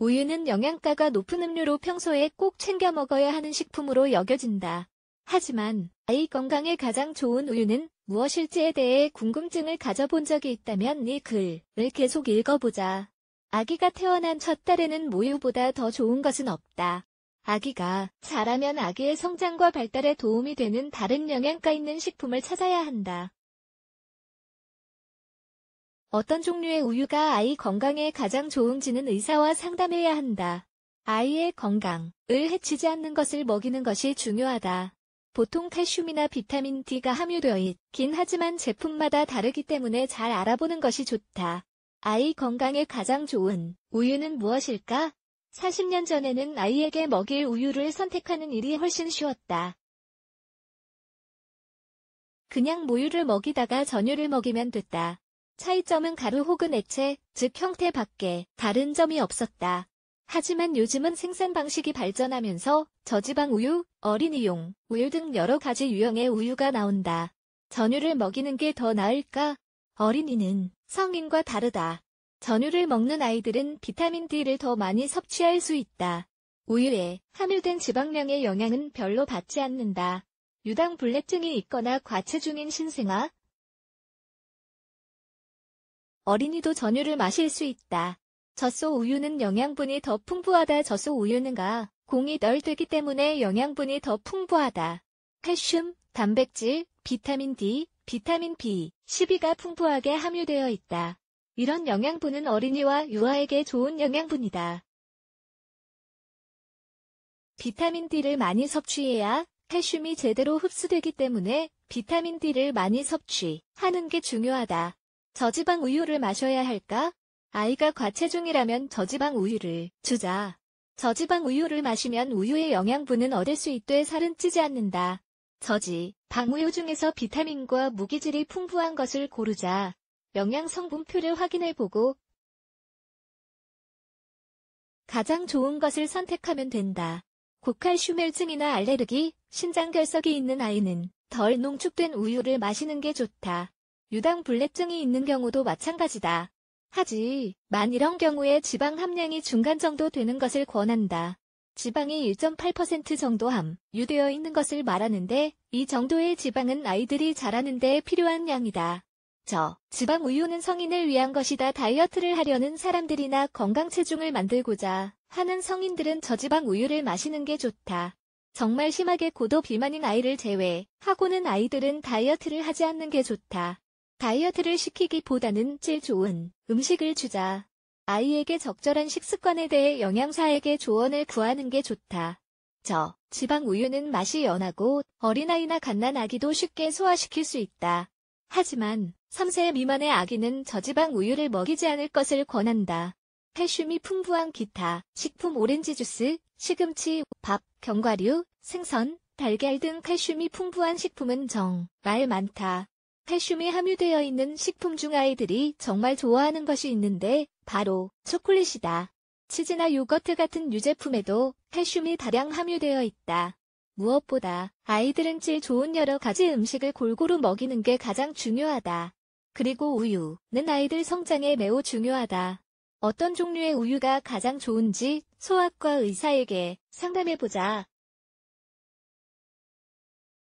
우유는 영양가가 높은 음료로 평소에 꼭 챙겨 먹어야 하는 식품으로 여겨진다. 하지만 아이 건강에 가장 좋은 우유는 무엇일지에 대해 궁금증을 가져본 적이 있다면 이 글을 계속 읽어보자. 아기가 태어난 첫 달에는 모유보다 더 좋은 것은 없다. 아기가 자라면 아기의 성장과 발달에 도움이 되는 다른 영양가 있는 식품을 찾아야 한다. 어떤 종류의 우유가 아이 건강에 가장 좋은지는 의사와 상담해야 한다. 아이의 건강을 해치지 않는 것을 먹이는 것이 중요하다. 보통 칼슘이나 비타민 D가 함유되어 있긴 하지만 제품마다 다르기 때문에 잘 알아보는 것이 좋다. 아이 건강에 가장 좋은 우유는 무엇일까? 40년 전에는 아이에게 먹일 우유를 선택하는 일이 훨씬 쉬웠다. 그냥 모유를 먹이다가 전유를 먹이면 됐다. 차이점은 가루 혹은 액체, 즉 형태 밖에 다른 점이 없었다. 하지만 요즘은 생산 방식이 발전하면서 저지방 우유, 어린이용 우유 등 여러 가지 유형의 우유가 나온다. 전유를 먹이는 게 더 나을까? 어린이는 성인과 다르다. 전유를 먹는 아이들은 비타민 D를 더 많이 섭취할 수 있다. 우유에 함유된 지방량의 영향은 별로 받지 않는다. 유당 불내증이 있거나 과체중인 신생아, 어린이도 전유를 마실 수 있다. 젖소 우유는 영양분이 더 풍부하다. 젖소 우유는가 공이 널 되기 때문에 영양분이 더 풍부하다. 칼슘, 단백질, 비타민 D, 비타민 B, 12가 풍부하게 함유되어 있다. 이런 영양분은 어린이와 유아에게 좋은 영양분이다. 비타민 D를 많이 섭취해야 칼슘이 제대로 흡수되기 때문에 비타민 D를 많이 섭취하는 게 중요하다. 저지방 우유를 마셔야 할까? 아이가 과체중이라면 저지방 우유를 주자. 저지방 우유를 마시면 우유의 영양분은 얻을 수 있되 살은 찌지 않는다. 저지, 방우유 중에서 비타민과 무기질이 풍부한 것을 고르자. 영양 성분표를 확인해보고 가장 좋은 것을 선택하면 된다. 고칼슘혈증이나 알레르기, 신장결석이 있는 아이는 덜 농축된 우유를 마시는 게 좋다. 유당 불내증이 있는 경우도 마찬가지다. 하지, 만 이런 경우에 지방 함량이 중간 정도 되는 것을 권한다. 지방이 1.8% 정도 함, 유되어 있는 것을 말하는데 이 정도의 지방은 아이들이 자라는 데 필요한 양이다. 저, 지방 우유는 성인을 위한 것이다. 다이어트를 하려는 사람들이나 건강 체중을 만들고자 하는 성인들은 저지방 우유를 마시는 게 좋다. 정말 심하게 고도 비만인 아이를 제외, 하고는 아이들은 다이어트를 하지 않는 게 좋다. 다이어트를 시키기보다는 질 좋은 음식을 주자. 아이에게 적절한 식습관에 대해 영양사에게 조언을 구하는 게 좋다. 저, 지방 우유는 맛이 연하고 어린아이나 갓난아기도 쉽게 소화시킬 수 있다. 하지만 3세 미만의 아기는 저지방 우유를 먹이지 않을 것을 권한다. 칼슘이 풍부한 기타, 식품 오렌지 주스, 시금치, 밥, 견과류, 생선, 달걀 등 칼슘이 풍부한 식품은 정말 많다. 칼슘이 함유되어 있는 식품 중 아이들이 정말 좋아하는 것이 있는데 바로 초콜릿이다. 치즈나 요거트 같은 유제품에도 칼슘이 다량 함유되어 있다. 무엇보다 아이들은 질 좋은 여러 가지 음식을 골고루 먹이는 게 가장 중요하다. 그리고 우유는 아이들 성장에 매우 중요하다. 어떤 종류의 우유가 가장 좋은지 소아과 의사에게 상담해보자.